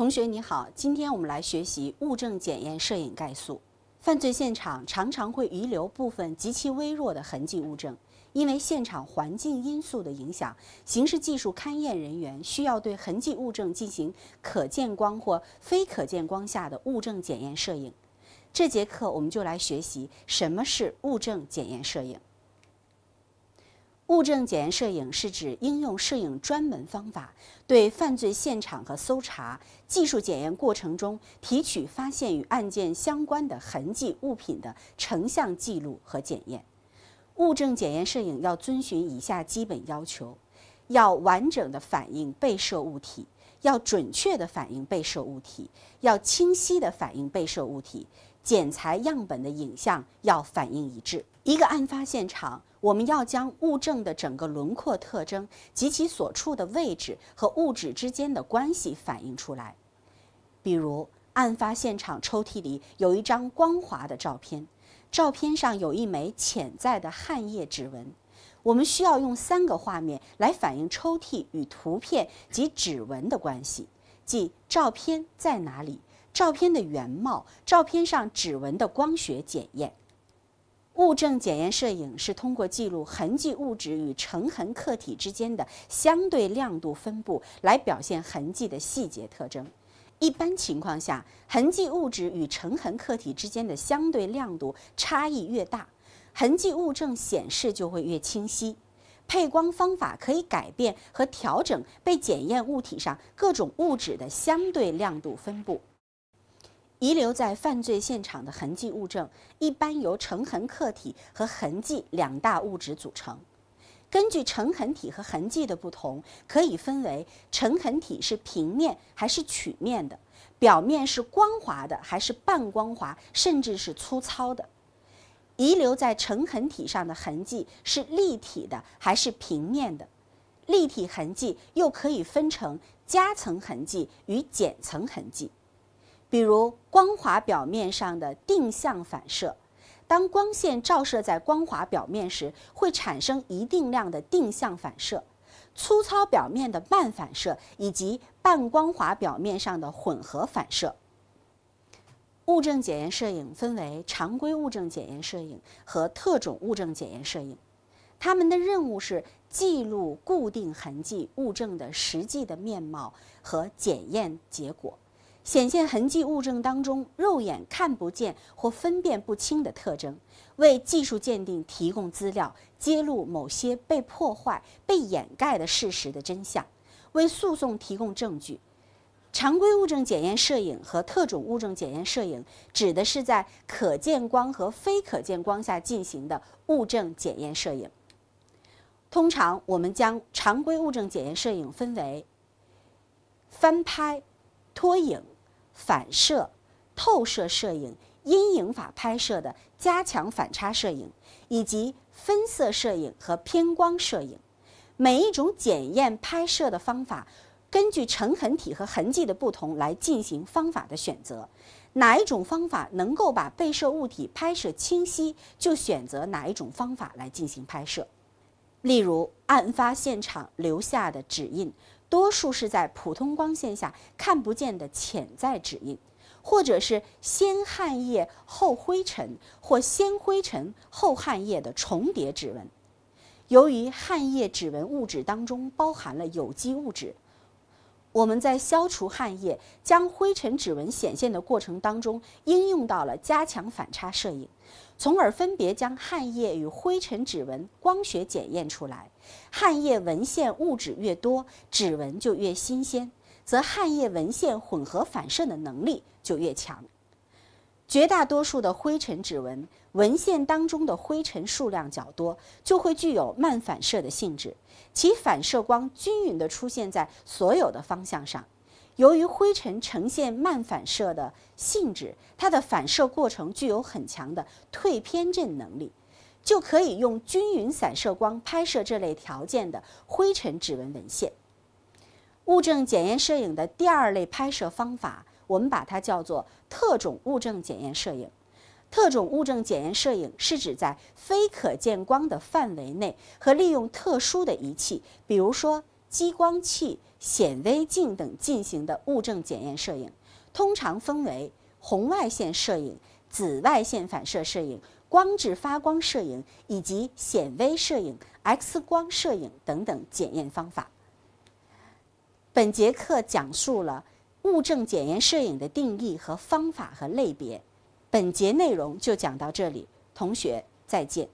同学你好，今天我们来学习物证检验摄影概述。犯罪现场常常会遗留部分极其微弱的痕迹物证，因为现场环境因素的影响，刑事技术勘验人员需要对痕迹物证进行可见光或非可见光下的物证检验摄影。这节课我们就来学习什么是物证检验摄影。物证检验摄影是指应用摄影专门方法，对犯罪现场和搜查技术检验过程中提取发现与案件相关的痕迹物品的成像记录和检验。物证检验摄影要遵循以下基本要求：要完整的反映被摄物体。要准确的反映被摄物体，要清晰的反映被摄物体，剪裁样本的影像要反映一致。一个案发现场，我们要将物证的整个轮廓特征及其所处的位置和物质之间的关系反映出来。比如，案发现场抽屉里有一张光滑的照片，照片上有一枚潜在的汗液指纹。我们需要用三个画面来反映抽屉与图片及指纹的关系，即照片在哪里，照片的原貌，照片上指纹的光学检验。物证检验摄影是通过记录痕迹物质与成痕客体之间的相对亮度分布来表现痕迹的细节特征。一般情况下，痕迹物质与成痕客体之间的相对亮度差异越大。痕迹物证显示就会越清晰，配光方法可以改变和调整被检验物体上各种物质的相对亮度分布。遗留在犯罪现场的痕迹物证一般由成痕客体和痕迹两大物质组成。根据成痕体和痕迹的不同，可以分为成痕体是平面还是曲面的，表面是光滑的还是半光滑，甚至是粗糙的。遗留在成痕体上的痕迹是立体的还是平面的？立体痕迹又可以分成夹层痕迹与剪层痕迹。比如光滑表面上的定向反射，当光线照射在光滑表面时，会产生一定量的定向反射；粗糙表面的慢反射，以及半光滑表面上的混合反射。物证检验摄影分为常规物证检验摄影和特种物证检验摄影，他们的任务是记录固定痕迹物证的实际的面貌和检验结果，显现痕迹物证当中肉眼看不见或分辨不清的特征，为技术鉴定提供资料，揭露某些被破坏、被掩盖的事实的真相，为诉讼提供证据。常规物证检验摄影和特种物证检验摄影，指的是在可见光和非可见光下进行的物证检验摄影。通常，我们将常规物证检验摄影分为翻拍、拖影、反射、透射摄影、阴影法拍摄的加强反差摄影，以及分色摄影和偏光摄影。每一种检验拍摄的方法。根据成痕体和痕迹的不同来进行方法的选择，哪一种方法能够把被摄物体拍摄清晰，就选择哪一种方法来进行拍摄。例如，案发现场留下的指印，多数是在普通光线下看不见的潜在指印，或者是先汗液后灰尘或先灰尘后汗液的重叠指纹。由于汗液指纹物质当中包含了有机物质。我们在消除汗液、将灰尘指纹显现的过程当中，应用到了加强反差摄影，从而分别将汗液与灰尘指纹光学检验出来。汗液纹线物质越多，指纹就越新鲜，则汗液纹线混合反射的能力就越强。绝大多数的灰尘指纹文献当中的灰尘数量较多，就会具有漫反射的性质，其反射光均匀的出现在所有的方向上。由于灰尘呈现漫反射的性质，它的反射过程具有很强的退偏振能力，就可以用均匀散射光拍摄这类条件的灰尘指纹文献。物证检验摄影的第二类拍摄方法。我们把它叫做特种物证检验摄影。特种物证检验摄影是指在非可见光的范围内和利用特殊的仪器，比如说激光器、显微镜等进行的物证检验摄影。通常分为红外线摄影、紫外线反射摄影、光致发光摄影以及显微摄影、X 光摄影等等检验方法。本节课讲述了。物证检验摄影的定义和方法和类别，本节内容就讲到这里，同学再见。